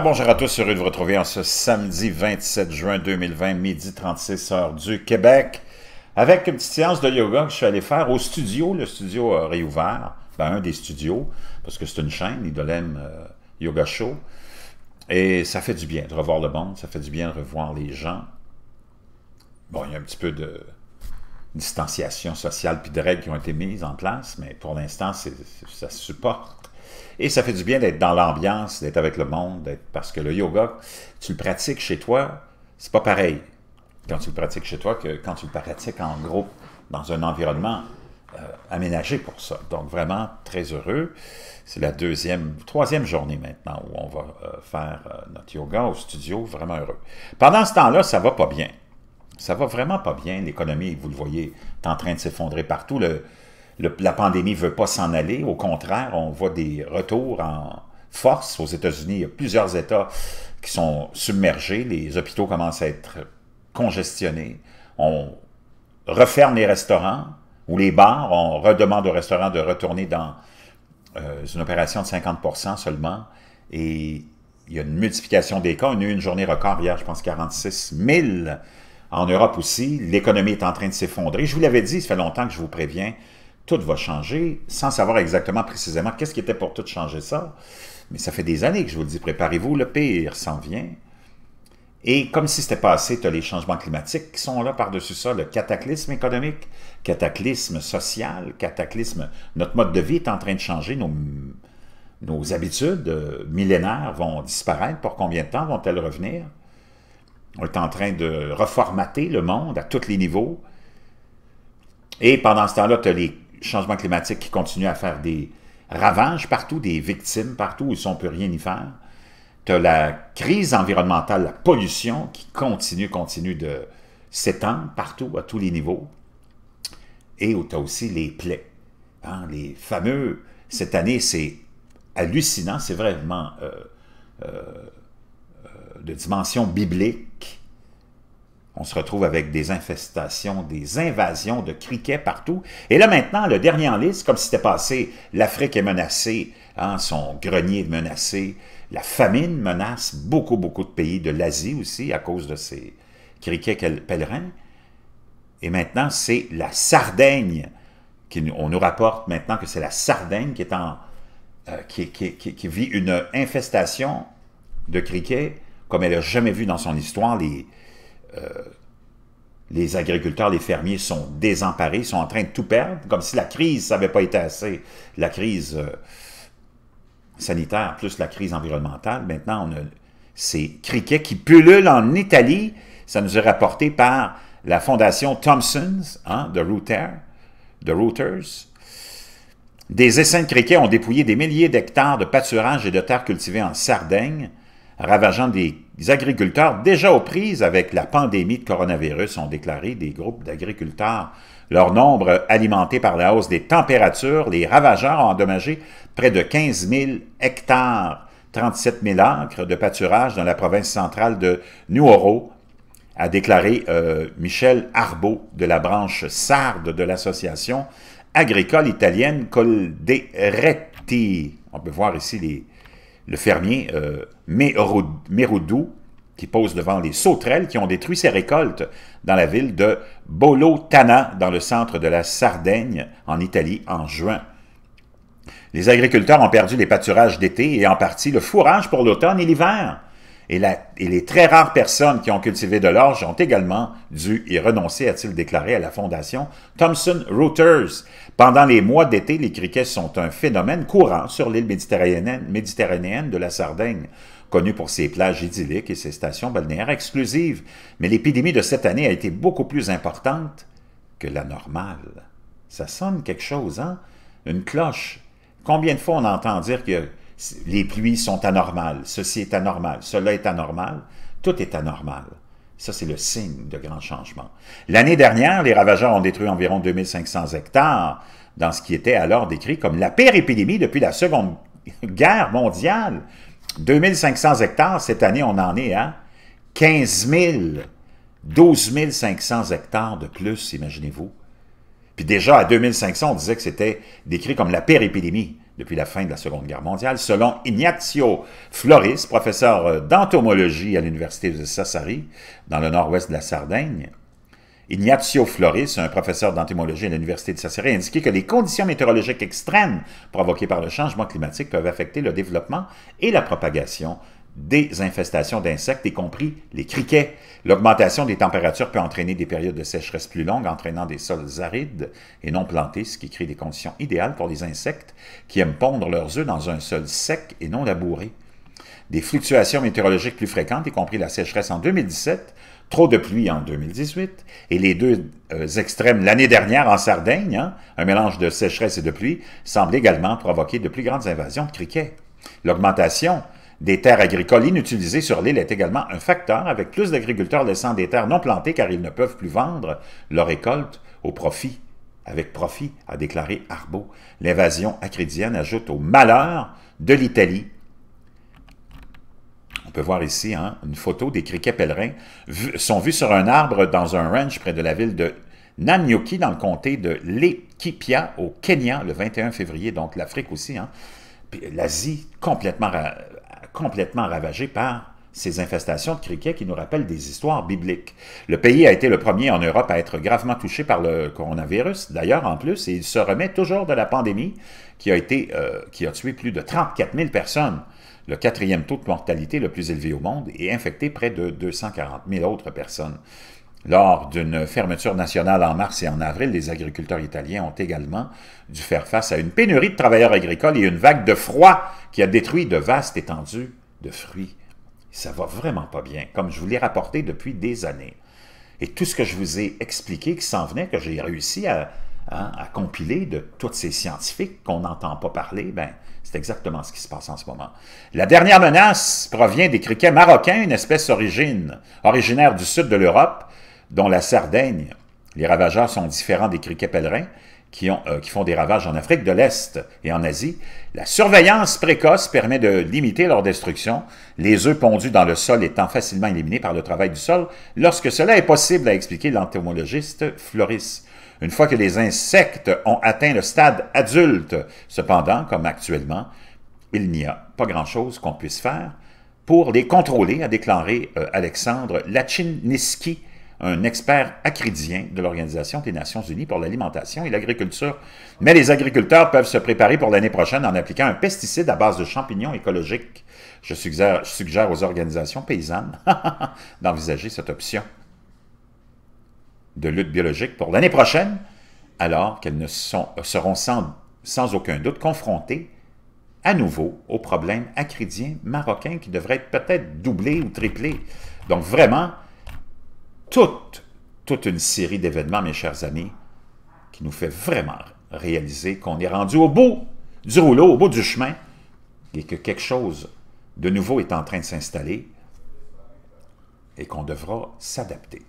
bonjour à tous, heureux de vous retrouver en ce samedi 27 juin 2020, midi 36 heures du Québec, avec une petite séance de yoga que je suis allé faire au studio. Le studio a réouvert, ben, un des studios, parce que c'est une chaîne, Idolem euh, Yoga Show. Et ça fait du bien de revoir le monde, ça fait du bien de revoir les gens. Bon, il y a un petit peu de distanciation sociale puis de règles qui ont été mises en place, mais pour l'instant, ça se supporte. Et ça fait du bien d'être dans l'ambiance, d'être avec le monde, parce que le yoga, tu le pratiques chez toi, c'est pas pareil quand tu le pratiques chez toi que quand tu le pratiques en groupe dans un environnement euh, aménagé pour ça. Donc vraiment très heureux. C'est la deuxième, troisième journée maintenant où on va euh, faire euh, notre yoga au studio, vraiment heureux. Pendant ce temps-là, ça va pas bien. Ça va vraiment pas bien. L'économie, vous le voyez, est en train de s'effondrer partout. Le, la pandémie ne veut pas s'en aller. Au contraire, on voit des retours en force aux États-Unis. Il y a plusieurs États qui sont submergés. Les hôpitaux commencent à être congestionnés. On referme les restaurants ou les bars. On redemande aux restaurants de retourner dans euh, une opération de 50 seulement. Et il y a une multiplication des cas. On a eu une journée record hier, je pense 46 000 en Europe aussi, l'économie est en train de s'effondrer. Je vous l'avais dit, ça fait longtemps que je vous préviens, tout va changer, sans savoir exactement précisément qu'est-ce qui était pour tout changer ça. Mais ça fait des années que je vous le dis, préparez-vous, le pire s'en vient. Et comme si c'était pas assez, tu as les changements climatiques qui sont là par-dessus ça, le cataclysme économique, cataclysme social, cataclysme... Notre mode de vie est en train de changer, nos, nos habitudes euh, millénaires vont disparaître. Pour combien de temps vont-elles revenir? On est en train de reformater le monde à tous les niveaux. Et pendant ce temps-là, tu as les changement climatique qui continue à faire des ravages partout, des victimes partout, où on ne peut rien y faire. Tu as la crise environnementale, la pollution qui continue, continue de s'étendre partout, à tous les niveaux. Et tu as aussi les plaies. Hein, les fameux, cette année, c'est hallucinant, c'est vraiment euh, euh, euh, de dimension biblique on se retrouve avec des infestations, des invasions de criquets partout. Et là maintenant, le dernier en liste, comme si c'était passé, l'Afrique est menacée, hein, son grenier est menacé, la famine menace beaucoup, beaucoup de pays de l'Asie aussi à cause de ces criquets pèlerins. Et maintenant, c'est la Sardaigne. Qui, on nous rapporte maintenant que c'est la Sardaigne qui, est en, euh, qui, vit une infestation de criquets comme elle n'a jamais vu dans son histoire. Les, euh, les agriculteurs, les fermiers sont désemparés, sont en train de tout perdre, comme si la crise, n'avait pas été assez. La crise euh, sanitaire plus la crise environnementale. Maintenant, on a ces criquets qui pullulent en Italie. Ça nous est rapporté par la fondation Thompson's hein, de, Router, de Reuters. Des essaims de criquets ont dépouillé des milliers d'hectares de pâturages et de terres cultivées en Sardaigne, ravageant des les agriculteurs, déjà aux prises avec la pandémie de coronavirus, ont déclaré des groupes d'agriculteurs. Leur nombre alimenté par la hausse des températures, les ravageurs ont endommagé près de 15 000 hectares, 37 000 acres de pâturage dans la province centrale de Nuoro, a déclaré euh, Michel Arbo de la branche sarde de l'association agricole italienne Colderetti. On peut voir ici les, le fermier euh, Meroudou, qui pose devant les sauterelles qui ont détruit ses récoltes dans la ville de Bolotana, dans le centre de la Sardaigne, en Italie, en juin. Les agriculteurs ont perdu les pâturages d'été et en partie le fourrage pour l'automne et l'hiver. Et, les très rares personnes qui ont cultivé de l'orge ont également dû y renoncer, a-t-il déclaré à la fondation Thomson Reuters. Pendant les mois d'été, les criquets sont un phénomène courant sur l'île méditerranéenne, méditerranéenne de la Sardaigne, connue pour ses plages idylliques et ses stations balnéaires exclusives. Mais l'épidémie de cette année a été beaucoup plus importante que la normale. Ça sonne quelque chose, hein? Une cloche. Combien de fois on entend dire que les pluies sont anormales, ceci est anormal, cela est anormal, tout est anormal. Ça, c'est le signe de grands changements. L'année dernière, les ravageurs ont détruit environ 2500 hectares dans ce qui était alors décrit comme la pire épidémie depuis la Seconde Guerre mondiale. 2500 hectares, cette année, on en est à 15 000, 12 500 hectares de plus, imaginez-vous. Puis déjà, à 2500, on disait que c'était décrit comme la pire épidémie depuis la fin de la Seconde Guerre mondiale, selon Ignazio Floris, professeur euh, d'entomologie à l'Université de Sassari, dans le nord-ouest de la Sardaigne. Ignazio Floris, un professeur d'entomologie à l'Université de Sassari, a indiqué que les conditions météorologiques extrêmes provoquées par le changement climatique peuvent affecter le développement et la propagation des infestations d'insectes, y compris les criquets. L'augmentation des températures peut entraîner des périodes de sécheresse plus longues, entraînant des sols arides et non plantés, ce qui crée des conditions idéales pour les insectes qui aiment pondre leurs œufs dans un sol sec et non labouré. Des fluctuations météorologiques plus fréquentes, y compris la sécheresse en 2017, trop de pluie en 2018, et les deux euh, extrêmes l'année dernière en Sardaigne, hein, un mélange de sécheresse et de pluie, semble également provoquer de plus grandes invasions de criquets. L'augmentation des terres agricoles inutilisées sur l'île est également un facteur, avec plus d'agriculteurs laissant des terres non plantées car ils ne peuvent plus vendre leur récolte au profit. Avec profit, a déclaré Arbo. L'invasion acrédienne ajoute au malheur de l'Italie on peut voir ici hein, une photo des criquets pèlerins, Ils sont vus sur un arbre dans un ranch près de la ville de Nanyoki, dans le comté de Lekipia, au Kenya, le 21 février, donc l'Afrique aussi. Hein. L'Asie complètement complètement ravagé par ces infestations de criquets qui nous rappellent des histoires bibliques. Le pays a été le premier en Europe à être gravement touché par le coronavirus, d'ailleurs en plus, et il se remet toujours de la pandémie qui a, été, euh, qui a tué plus de 34 000 personnes, le quatrième taux de mortalité le plus élevé au monde, et infecté près de 240 000 autres personnes. Lors d'une fermeture nationale en mars et en avril, les agriculteurs italiens ont également dû faire face à une pénurie de travailleurs agricoles et une vague de froid qui a détruit de vastes étendues de fruits. Ça va vraiment pas bien, comme je vous l'ai rapporté depuis des années. Et tout ce que je vous ai expliqué qui s'en venait, que j'ai réussi à, compiler de tous ces scientifiques qu'on n'entend pas parler, ben, c'est exactement ce qui se passe en ce moment. La dernière menace provient des criquets marocains, une espèce originaire du sud de l'Europe, dont la Sardaigne. Les ravageurs sont différents des criquets pèlerins euh, qui, font des ravages en Afrique de l'Est et en Asie. La surveillance précoce permet de limiter leur destruction, les œufs pondus dans le sol étant facilement éliminés par le travail du sol, lorsque cela est possible, a expliqué l'entomologiste Floris. Une fois que les insectes ont atteint le stade adulte, cependant, comme actuellement, il n'y a pas grand-chose qu'on puisse faire pour les contrôler, a déclaré euh, Alexandre Lachiniski, un expert acridien de l'Organisation des Nations Unies pour l'alimentation et l'agriculture. Mais les agriculteurs peuvent se préparer pour l'année prochaine en appliquant un pesticide à base de champignons écologiques. Je suggère, aux organisations paysannes d'envisager cette option de lutte biologique pour l'année prochaine, alors qu'elles ne seront sans, sans aucun doute confrontées à nouveau aux problèmes acridiens marocains qui devraient être peut-être doublés ou triplé. Donc vraiment, toute, toute une série d'événements, mes chers amis, qui nous fait vraiment réaliser qu'on est rendu au bout du rouleau, au bout du chemin, et que quelque chose de nouveau est en train de s'installer et qu'on devra s'adapter.